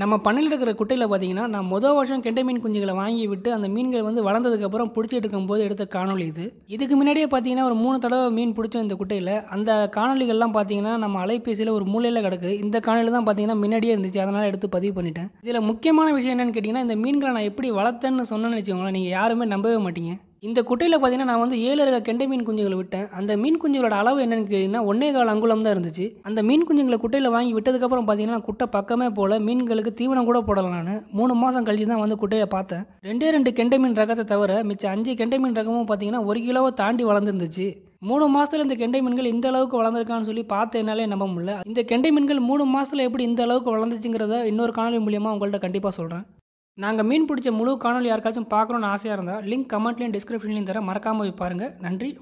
நம்ம பண்ணையில் இருக்கிற குட்டையில் பார்த்தீங்கன்னா நான் மொதல் வருஷம் கெண்டை மீன் குஞ்சுகளை வாங்கி விட்டு அந்த மீன்கள் வந்து வளர்ந்ததுக்கப்புறம் பிடிச்சிட்டு இருக்கும்போது எடுத்த காணொலி இது இதுக்கு முன்னாடியே பார்த்தீங்கன்னா ஒரு மூணு தடவை மீன் பிடிச்சோம் இந்த குட்டையில் அந்த காணொலிகள்லாம் பார்த்தீங்கன்னா நம்ம அலைபேசியில் ஒரு மூலையில் கிடக்கு இந்த காணொலி தான் பார்த்தீங்கன்னா முன்னாடியே இருந்துச்சு அதனால் எடுத்து பதிவு பண்ணிட்டேன் இதில் முக்கியமான விஷயம் என்னென்னு கேட்டிங்கன்னா இந்த மீன்களை நான் எப்படி வளர்த்தேன்னு சொன்னேன்னு வச்சுக்கோங்களேன் நீங்கள் யாருமே நம்பவே மாட்டீங்க இந்த குட்டையில் பார்த்தீங்கன்னா நான் வந்து ஏழு ரக கெண்டை மீன் குஞ்சுகளை விட்டேன் அந்த மீன் குஞ்சுகளோட அளவு என்னென்னு கேட்டீங்கன்னா ஒன்னே கால் அங்குலம் தான் இருந்துச்சு அந்த மீன் குஞ்சுங்களை குட்டையில் வாங்கி விட்டதுக்கப்புறம் பார்த்தீங்கன்னா குட்டை பக்கமே போல் மீன்களுக்கு தீவனம் கூட போடலாம் நான் மூணு மாதம் கழிச்சு தான் வந்து குட்டையை பார்த்தேன் ரெண்டே ரெண்டு கெண்டை மீன் ரகத்தை தவிர மிச்சம் அஞ்சு கெண்டை மீன் ரகமும் பார்த்தீங்கன்னா ஒரு கிலோவை தாண்டி வளர்ந்துருந்துச்சு மூணு மாதத்தில் இந்த கெண்டை மீன்கள் இந்த அளவுக்கு வளர்ந்துருக்கான்னு சொல்லி என்னாலே நம்ப முடியல இந்த கெண்டை மீன்கள் மூணு மாதத்தில் எப்படி இந்த அளவுக்கு வளர்ந்துச்சுங்கிறத இன்னொரு காணொலி மூலியமாக உங்கள்கிட்ட கண்டிப்பாக சொல்கிறேன் நாங்கள் மீன் பிடிச்ச முழு காணொலி யாருக்காச்சும் பார்க்கணுன்னு ஆசையாக இருந்தால் லிங்க் கமெண்ட்லேயும் டிஸ்கிரிப்ஷன்லையும் தர மறக்காமல் போய் பாருங்கள் நன்றி